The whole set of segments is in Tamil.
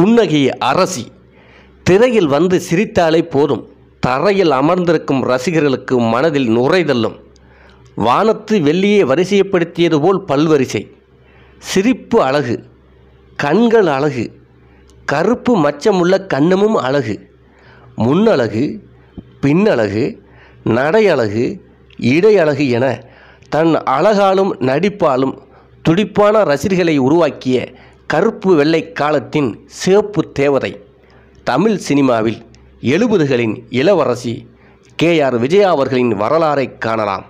புன்னகை அரசி திரையில் வந்து சிரித்தாலே போதும் தரையில் அமர்ந்திருக்கும் ரசிகர்களுக்கு மனதில் நுரைதல்லும் வானத்து வெள்ளியே வரிசைப்படுத்தியது போல் பல்வரிசை சிரிப்பு அழகு கண்கள் அழகு கருப்பு மச்சமுள்ள கண்ணமும் அழகு முன்னழகு பின்னழகு நடையழகு இடையழகு என தன் அழகாலும் நடிப்பாலும் துடிப்பான ரசிகர்களை உருவாக்கிய கருப்பு வெள்ளை காலத்தின் சிவப்பு தேவதை தமிழ் சினிமாவில் எழுபதுகளின் இளவரசி கே ஆர் விஜயா அவர்களின் வரலாறை காணலாம்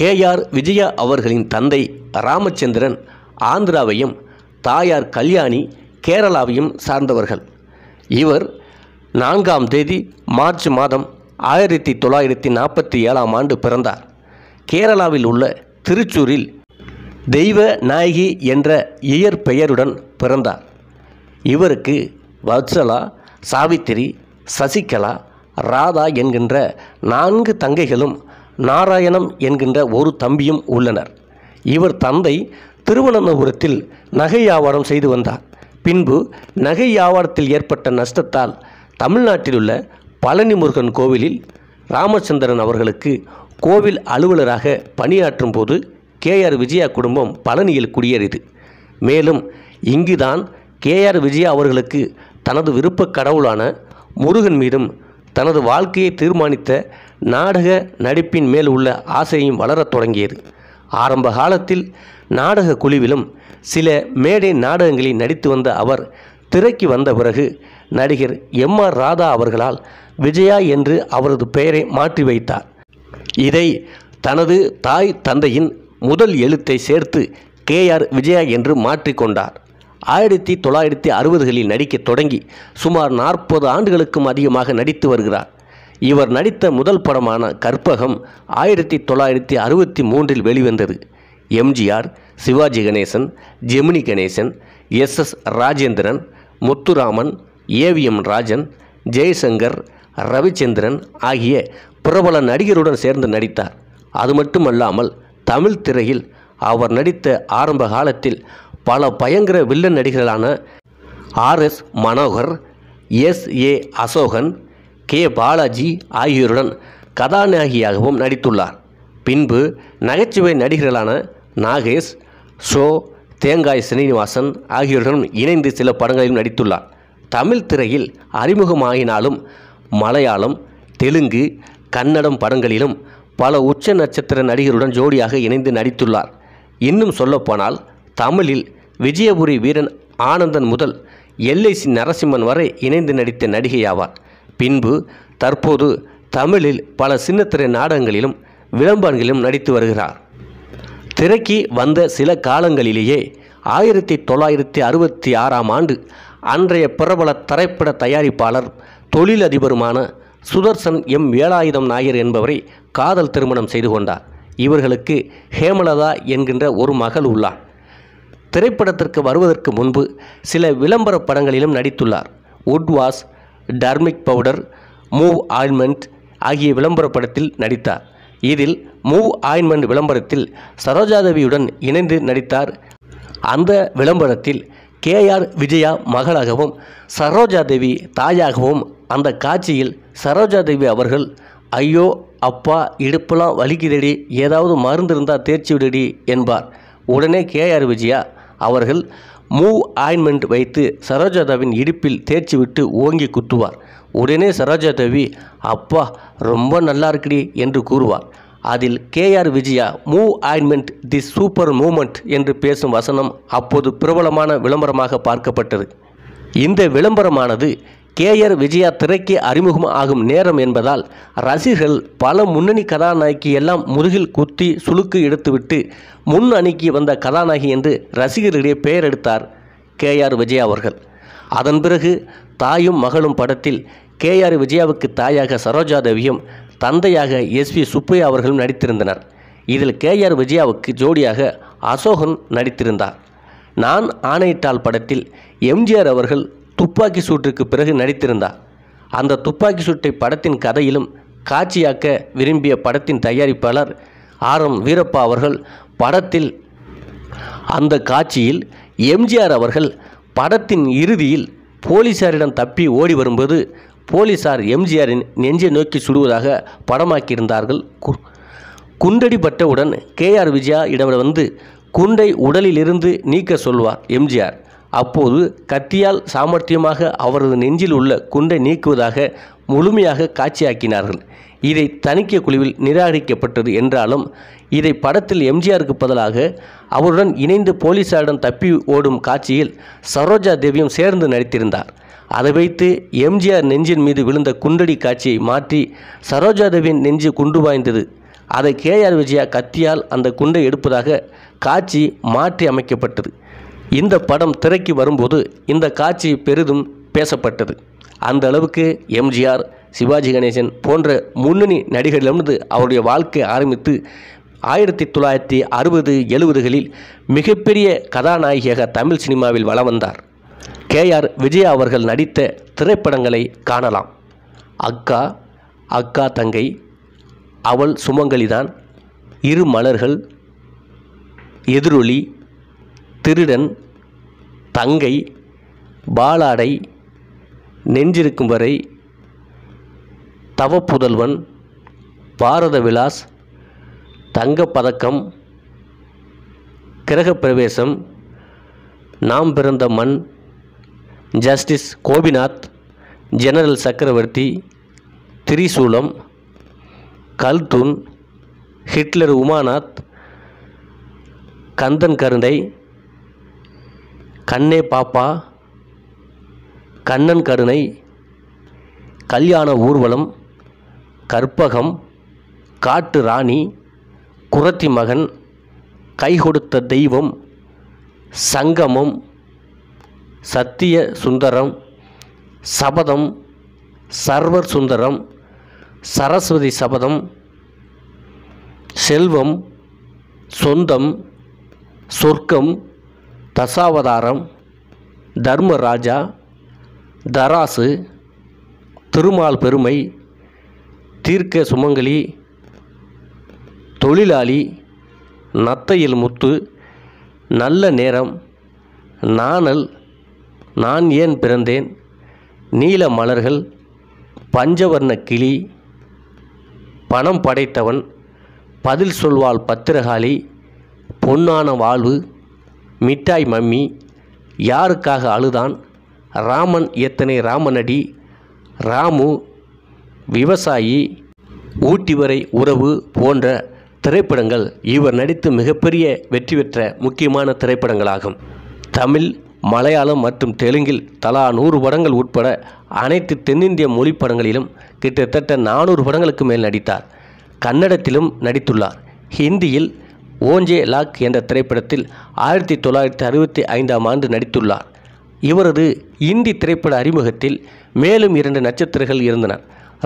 கே ஆர் விஜயா அவர்களின் தந்தை ராமச்சந்திரன் ஆந்திராவையும் தாயார் கல்யாணி கேரளாவையும் சார்ந்தவர்கள் இவர் நான்காம் தேதி மார்ச் மாதம் ஆயிரத்தி தொள்ளாயிரத்தி நாற்பத்தி ஏழாம் ஆண்டு பிறந்தார் கேரளாவில் உள்ள திருச்சூரில் தெய்வ நாயகி என்ற இயற்பெயருடன் பிறந்தார் இவருக்கு வத்சலா சாவித்திரி சசிகலா ராதா என்கின்ற நான்கு தங்கைகளும் நாராயணம் என்கின்ற ஒரு தம்பியும் உள்ளனர் இவர் தந்தை திருவனந்தபுரத்தில் நகை வியாபாரம் செய்து வந்தார் பின்பு நகை வியாபாரத்தில் ஏற்பட்ட நஷ்டத்தால் தமிழ்நாட்டில் உள்ள பழனி முருகன் கோவிலில் ராமச்சந்திரன் அவர்களுக்கு கோவில் அலுவலராக பணியாற்றும் போது கே ஆர் விஜயா குடும்பம் பழனியில் குடியேறியது மேலும் இங்குதான் கே ஆர் விஜயா அவர்களுக்கு தனது விருப்ப கடவுளான முருகன் மீதும் தனது வாழ்க்கையை தீர்மானித்த நாடக நடிப்பின் மேல் உள்ள ஆசையும் வளரத் தொடங்கியது ஆரம்ப காலத்தில் நாடக குழுவிலும் சில மேடை நாடகங்களில் நடித்து வந்த அவர் திரைக்கு வந்த பிறகு நடிகர் எம் ஆர் ராதா அவர்களால் விஜயா என்று அவரது பெயரை மாற்றி வைத்தார் இதை தனது தாய் தந்தையின் முதல் எழுத்தை சேர்த்து கே ஆர் விஜயா என்று மாற்றிக்கொண்டார் ஆயிரத்தி தொள்ளாயிரத்தி அறுபதுகளில் நடிக்க தொடங்கி சுமார் நாற்பது ஆண்டுகளுக்கும் அதிகமாக நடித்து வருகிறார் இவர் நடித்த முதல் படமான கற்பகம் ஆயிரத்தி தொள்ளாயிரத்தி அறுபத்தி மூன்றில் வெளிவந்தது எம்ஜிஆர் சிவாஜி கணேசன் ஜெமினி கணேசன் எஸ் எஸ் ராஜேந்திரன் முத்துராமன் ஏவிஎம் ராஜன் ஜெய்சங்கர் ரவிச்சந்திரன் ஆகிய பிரபல நடிகருடன் சேர்ந்து நடித்தார் அது மட்டுமல்லாமல் தமிழ் திரையில் அவர் நடித்த ஆரம்ப காலத்தில் பல பயங்கர வில்லன் நடிகர்களான R S Manohar S A Asokan K Balaji ஆகியோருடன் கதாநாயகியாகவும் நடித்துள்ளார் பின்பு நகைச்சுவை நடிகர்களான நாகேஷ் ஷோ தேங்காய் ஸ்ரீனிவாசன் ஆகியோருடன் இணைந்து சில படங்களிலும் நடித்துள்ளார் தமிழ் திரையில் அறிமுகமாகினாலும் மலையாளம் தெலுங்கு கன்னடம் படங்களிலும் பல உச்ச நட்சத்திர நடிகருடன் ஜோடியாக இணைந்து நடித்துள்ளார் இன்னும் சொல்லப்போனால் தமிழில் விஜயபுரி வீரன் ஆனந்தன் முதல் எல்ஐசி நரசிம்மன் வரை இணைந்து நடித்த நடிகை ஆவார் பின்பு தற்போது தமிழில் பல சின்னத்திரை நாடகங்களிலும் விளம்பரங்களிலும் நடித்து வருகிறார் திரைக்கு வந்த சில காலங்களிலேயே ஆயிரத்தி தொள்ளாயிரத்தி அறுபத்தி ஆறாம் ஆண்டு அன்றைய பிரபல திரைப்பட தயாரிப்பாளர் தொழிலதிபருமான சுதர்சன் எம் வேலாயுதம் நாயர் என்பவரை காதல் திருமணம் செய்து கொண்டார் இவர்களுக்கு ஹேமலதா என்கின்ற ஒரு மகள் உள்ளார் திரைப்படத்திற்கு வருவதற்கு முன்பு சில விளம்பர படங்களிலும் நடித்துள்ளார் Woodwards Dermic powder Moov ointment ஆகிய விளம்பர படத்தில் நடித்தார் இதில் மூவ் ஆயின்மெண்ட் விளம்பரத்தில் சரோஜாதேவியுடன் இணைந்து நடித்தார் அந்த விளம்பரத்தில் கேஆர் விஜயா மகளாகவும் சரோஜா தேவி தாயாகவும் அந்த காட்சியில் சரோஜா தேவி அவர்கள் ஐயோ அப்பா இடுப்பெல்லாம் வலிக்குதடி ஏதாவது மருந்து இருந்தால் தேர்ச்சி விடுடி என்பார் உடனே கேஆர் விஜயா அவர்கள் மூவ் ஆயின்மெண்ட் வைத்து சரோஜாதேவின் இடுப்பில் தேர்ச்சி விட்டு ஓங்கி குத்துவார் உடனே சரோஜாதேவி அப்பா ரொம்ப நல்லா இருக்குடி என்று கூறுவார் அதில் KR Vijaya Moov ointment the super moment என்று பேசும் வசனம் அப்போது பிரபலமான விளம்பரமாக பார்க்கப்பட்டது இந்த விளம்பரமானது கேஆர் விஜயா திரைக்கு அறிமுகம் ஆகும் நேரம் என்பதால் ரசிகர்கள் பல முன்னணி கதாநாயகி எல்லாம் முதுகில் குத்தி சுளுக்கு எடுத்துவிட்டு முன் அணிக்கு வந்த கதாநாயகி என்று ரசிகர்களிடையே பெயர் எடுத்தார் கேஆர் விஜயா அவர்கள் அதன் பிறகு தாயும் மகளும் படத்தில் கேஆர் விஜயாவுக்கு தாயாக சரோஜா தேவியும் தந்தையாக எஸ் வி சுப்பையா அவர்களும் நடித்திருந்தனர் இதில் கே ஆர் விஜயாவுக்கு ஜோடியாக அசோகன் நடித்திருந்தார் நான் ஆணையிட்டால் படத்தில் எம்ஜிஆர் அவர்கள் துப்பாக்கி சூட்டுக்கு பிறகு நடித்திருந்தார் அந்த துப்பாக்கி சூட்டை படத்தின் கதையிலும் காட்சியாக்க விரும்பிய படத்தின் தயாரிப்பாளர் ஆர் எம் வீரப்பா அவர்கள் படத்தில் அந்த காட்சியில் எம்ஜிஆர் அவர்கள் படத்தின் இறுதியில் போலீசாரிடம் தப்பி ஓடி வரும்போது போலீசார் எம்ஜிஆரின் நெஞ்சை நோக்கி சுடுவதாக படமாக்கியிருந்தார்கள் கு குண்டடிப்பட்டவுடன் கே ஆர் விஜயா இடம் வந்து குண்டை உடலிலிருந்து நீக்க சொல்வார் எம்ஜிஆர் அப்போது கத்தியால் சாமர்த்தியமாக அவரது நெஞ்சில் உள்ள குண்டை நீக்குவதாக முழுமையாக காட்சியாக்கினார்கள் இதை தணிக்கை குழுவில் நிராகரிக்கப்பட்டது என்றாலும் இதை படத்தில் எம்ஜிஆருக்கு பதிலாக அவருடன் இணைந்து போலீசாரிடம் தப்பி ஓடும் காட்சியில் சரோஜா தேவியும் சேர்ந்து நடித்திருந்தார் அதை வைத்து எம்ஜிஆர் நெஞ்சின் மீது விழுந்த குண்டடி காட்சியை மாற்றி சரோஜாதேவின் நெஞ்சு குண்டு வாய்ந்தது அதை கேஆர் விஜயா கத்தியால் அந்த குண்டை எடுப்பதாக காட்சி மாற்றி அமைக்கப்பட்டது இந்த படம் திரைக்கு வரும்போது இந்த காட்சி பெரிதும் பேசப்பட்டது அந்த அளவுக்கு எம்ஜிஆர் சிவாஜி கணேசன் போன்ற முன்னணி நடிகர்களிடமிருந்து அவருடைய வாழ்க்கை ஆரம்பித்து ஆயிரத்தி தொள்ளாயிரத்தி அறுபது எழுபதுகளில் மிகப்பெரிய கதாநாயகியாக தமிழ் சினிமாவில் வளம் வந்தார் கே ஆர் விஜயா அவர்கள் நடித்த திரைப்படங்களை காணலாம் அக்கா அக்கா தங்கை அவள் சுமங்கலிதான் இரு மலர்கள் எதிரொலி திருடன் தங்கை பாலாடை நெஞ்சிருக்கும் வரை தவப்புதல்வன் பாரத விலாஸ் தங்கப்பதக்கம் கிரகப்பிரவேசம் நாம் பிறந்த மண் ஜஸ்டிஸ் கோபிநாத் ஜெனரல் சக்கரவர்த்தி திரிசூலம் கல்துன் ஹிட்லர் உமாநாத் கந்தன் கருணை கண்ணே பாப்பா கண்ணன் கருணை கல்யாண ஊர்வலம் கற்பகம் காட்டு ராணி குரத்தி மகன் கை கொடுத்த தெய்வம் சங்கமம் சத்திய சுந்தரம் சபதம் சர்வர் சுந்தரம் சரஸ்வதி சபதம் செல்வம் சொந்தம் சொர்க்கம் தசாவதாரம் தர்மராஜா தராசு திருமால் பெருமை தீர்க்க சுமங்கலி தொழிலாளி நத்தையில் முத்து நல்ல நேரம் நாணல் நான் ஏன் பிறந்தேன் நீல மலர்கள் பஞ்சவர்ண கிளி பணம் படைத்தவன் பதில் சொல்வாள் பத்திரகாளி பொன்னான வாழ்வு மிட்டாய் மம்மி யாருக்காக அழுதான் ராமன் எத்தனை ராமனடி ராமு விவசாயி ஊட்டி வரை உறவு போன்ற திரைப்படங்கள் இவர் நடித்து மிகப்பெரிய வெற்றி பெற்ற முக்கியமான திரைப்படங்களாகும் தமிழ் மலையாளம் மற்றும் தெலுங்கில் தலா நூறு படங்கள் உட்பட அனைத்து தென்னிந்திய மொழி படங்களிலும் கிட்டத்தட்ட நானூறு படங்களுக்கு மேல் நடித்தார் கன்னடத்திலும் நடித்துள்ளார் ஹிந்தியில் ஓஞ்சே லாக் என்ற திரைப்படத்தில் ஆயிரத்தி தொள்ளாயிரத்தி அறுபத்தி ஐந்தாம் ஆண்டு நடித்துள்ளார் இவரது இந்தி திரைப்பட அறிமுகத்தில் மேலும் இரண்டு நட்சத்திரங்கள் இருந்தனர்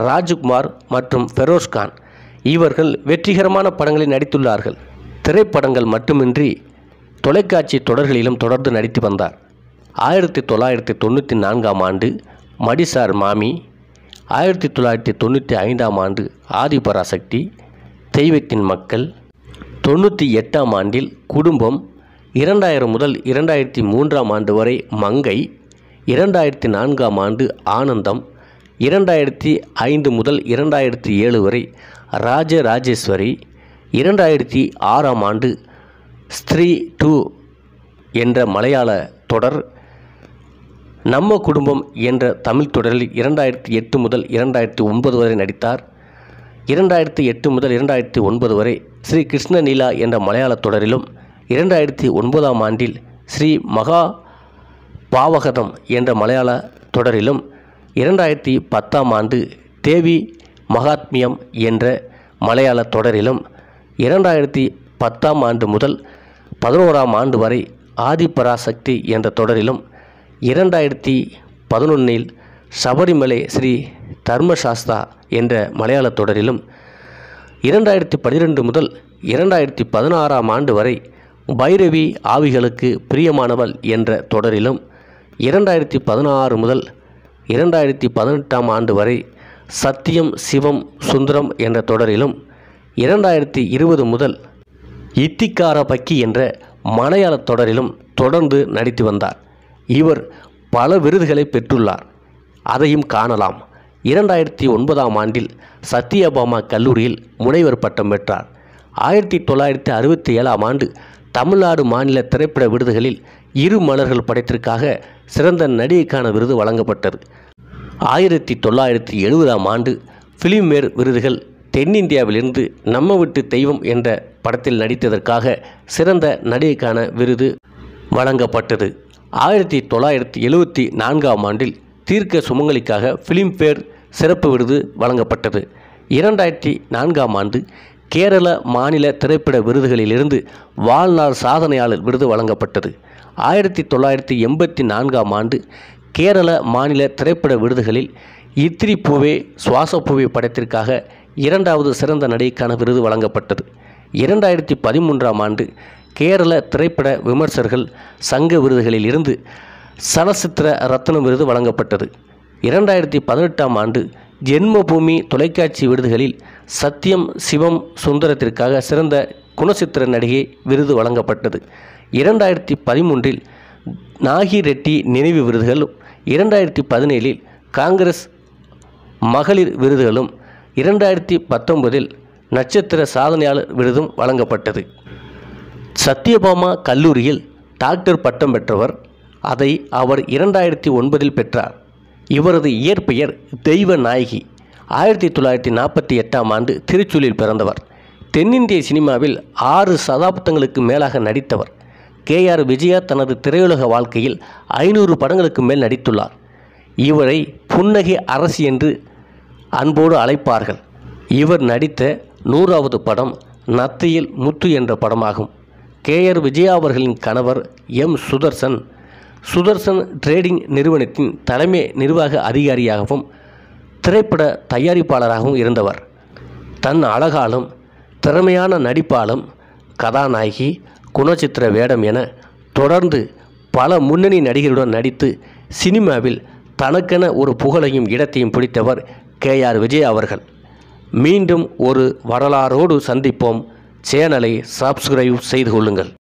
ராஜ்குமார் மற்றும் ஃபெரோஸ்கான் இவர்கள் வெற்றிகரமான படங்களில் நடித்துள்ளார்கள் திரைப்படங்கள் மட்டுமின்றி தொலைக்காட்சி தொடர்களிலும் தொடர்ந்து நடித்து வந்தார் ஆயிரத்தி தொள்ளாயிரத்தி தொண்ணூற்றி நான்காம் ஆண்டு மடிசார் மாமி ஆயிரத்தி தொள்ளாயிரத்தி தொண்ணூற்றி ஐந்தாம் ஆண்டு ஆதிபராசக்தி தெய்வத்தின் மக்கள் தொண்ணூற்றி எட்டாம் ஆண்டில் குடும்பம் இரண்டாயிரம் முதல் இரண்டாயிரத்தி மூன்றாம் ஆண்டு வரை மங்கை இரண்டாயிரத்தி நான்காம் ஆண்டு ஆனந்தம் இரண்டாயிரத்தி ஐந்து முதல் இரண்டாயிரத்தி ஏழு வரை ராஜராஜேஸ்வரி இரண்டாயிரத்தி ஆறாம் ஆண்டு ஸ்திரீ டூ என்ற மலையாள தொடர் நம்ம குடும்பம் என்ற தமிழ் தொடரில் இரண்டாயிரத்தி எட்டு முதல் இரண்டாயிரத்தி ஒன்பது வரை நடித்தார் இரண்டாயிரத்தி எட்டு முதல் இரண்டாயிரத்தி ஒன்பது வரை ஸ்ரீ கிருஷ்ண நீலா என்ற மலையாள தொடரிலும் இரண்டாயிரத்தி ஒன்பதாம் ஆண்டில் ஸ்ரீ மகா பாவகதம் என்ற மலையாள தொடரிலும் இரண்டாயிரத்தி பத்தாம் ஆண்டு தேவி மகாத்மியம் என்ற மலையாள தொடரிலும் இரண்டாயிரத்தி பத்தாம் ஆண்டு முதல் பதினோராம் ஆண்டு வரை ஆதிபராசக்தி என்ற தொடரிலும் இரண்டாயிரத்தி பதினொன்னில் சபரிமலை ஸ்ரீ தர்மசாஸ்தா என்ற மலையாள தொடரிலும் இரண்டாயிரத்தி பனிரெண்டு முதல் இரண்டாயிரத்தி பதினாறாம் ஆண்டு வரை பைரவி ஆவிகளுக்கு பிரியமானவள் என்ற தொடரிலும் இரண்டாயிரத்தி பதினாறு முதல் இரண்டாயிரத்தி பதினெட்டாம் ஆண்டு வரை சத்தியம் சிவம் சுந்தரம் என்ற தொடரிலும் இரண்டாயிரத்தி இருபது முதல் இத்திக்கார பக்கி என்ற மலையாள தொடரிலும் தொடர்ந்து நடித்து வந்தார் இவர் பல விருதுகளை பெற்றுள்ளார் அதையும் காணலாம் இரண்டாயிரத்தி ஒன்பதாம் ஆண்டில் சத்யபாமா கல்லூரியில் முனைவர் பட்டம் பெற்றார் ஆயிரத்தி தொள்ளாயிரத்தி அறுபத்தி ஏழாம் ஆண்டு தமிழ்நாடு மாநில திரைப்பட விருதுகளில் இரு மலர்கள் படத்திற்காக சிறந்த நடிகைக்கான விருது வழங்கப்பட்டது ஆயிரத்தி தொள்ளாயிரத்தி எழுபதாம் ஆண்டு ஃபிலிம்வேர் விருதுகள் தென்னிந்தியாவிலிருந்து நம்ம விட்டு தெய்வம் என்ற படத்தில் நடித்ததற்காக சிறந்த நடிகைக்கான விருது வழங்கப்பட்டது ஆயிரத்தி தொள்ளாயிரத்தி எழுபத்தி நான்காம் ஆண்டில் தீர்க்க சுமங்கலிக்காக ஃபிலிம்ஃபேர் சிறப்பு விருது வழங்கப்பட்டது இரண்டாயிரத்தி நான்காம் ஆண்டு கேரள மாநில திரைப்பட விருதுகளிலிருந்து வாழ்நாள் சாதனையாளர் விருது வழங்கப்பட்டது ஆயிரத்தி தொள்ளாயிரத்தி எண்பத்தி நான்காம் ஆண்டு கேரள மாநில திரைப்பட விருதுகளில் இத்திரி பூவே சுவாசப்பூவே படத்திற்காக இரண்டாவது சிறந்த நடிகைக்கான விருது வழங்கப்பட்டது இரண்டாயிரத்தி பதிமூன்றாம் ஆண்டு கேரள திரைப்பட விமர்சகர்கள் சங்க விருதுகளில் இருந்து சலச்சித்திர ரத்னம் விருது வழங்கப்பட்டது இரண்டாயிரத்தி பதினெட்டாம் ஆண்டு ஜென்மபூமி தொலைக்காட்சி விருதுகளில் சத்யம் சிவம் சுந்தரத்திற்காக சிறந்த குணசித்திர நடிகை விருது வழங்கப்பட்டது இரண்டாயிரத்தி பதிமூன்றில் நாகி ரெட்டி நினைவு விருதுகளும் இரண்டாயிரத்தி பதினேழில் காங்கிரஸ் மகளிர் விருதுகளும் இரண்டாயிரத்தி பத்தொன்பதில் நட்சத்திர சாதனையாளர் விருதும் வழங்கப்பட்டது சத்யபாமா கல்லூரியில் டாக்டர் பட்டம் பெற்றவர் அதை அவர் இரண்டாயிரத்தி ஒன்பதில் பெற்றார் இவரது இயற்பெயர் தெய்வ நாயகி ஆயிரத்தி தொள்ளாயிரத்தி நாற்பத்தி எட்டாம் ஆண்டு திருச்சூலில் பிறந்தவர் தென்னிந்திய சினிமாவில் ஆறு சதாப்தங்களுக்கு மேலாக நடித்தவர் கே ஆர் விஜயா தனது திரையுலக வாழ்க்கையில் ஐநூறு படங்களுக்கு மேல் நடித்துள்ளார் இவரை புன்னகை அரசு என்று அன்போடு அழைப்பார்கள் இவர் நடித்த நூறாவது படம் நத்தையில் முத்து என்ற படமாகும் கே ஆர் விஜயா அவர்களின் கணவர் எம் சுதர்சன் சுதர்சன் ட்ரேடிங் நிறுவனத்தின் தலைமை நிர்வாக அதிகாரியாகவும் திரைப்பட தயாரிப்பாளராகவும் இருந்தவர் தன் அழகாலும் திறமையான நடிப்பாலும் கதாநாயகி குணச்சித்திர வேடம் என தொடர்ந்து பல முன்னணி நடிகருடன் நடித்து சினிமாவில் தனக்கென ஒரு புகழையும் இடத்தையும் பிடித்தவர் கே ஆர் விஜய் அவர்கள் மீண்டும் ஒரு வரலாறோடு சந்திப்போம் சேனலை சப்ஸ்கிரைப் செய்து கொள்ளுங்கள்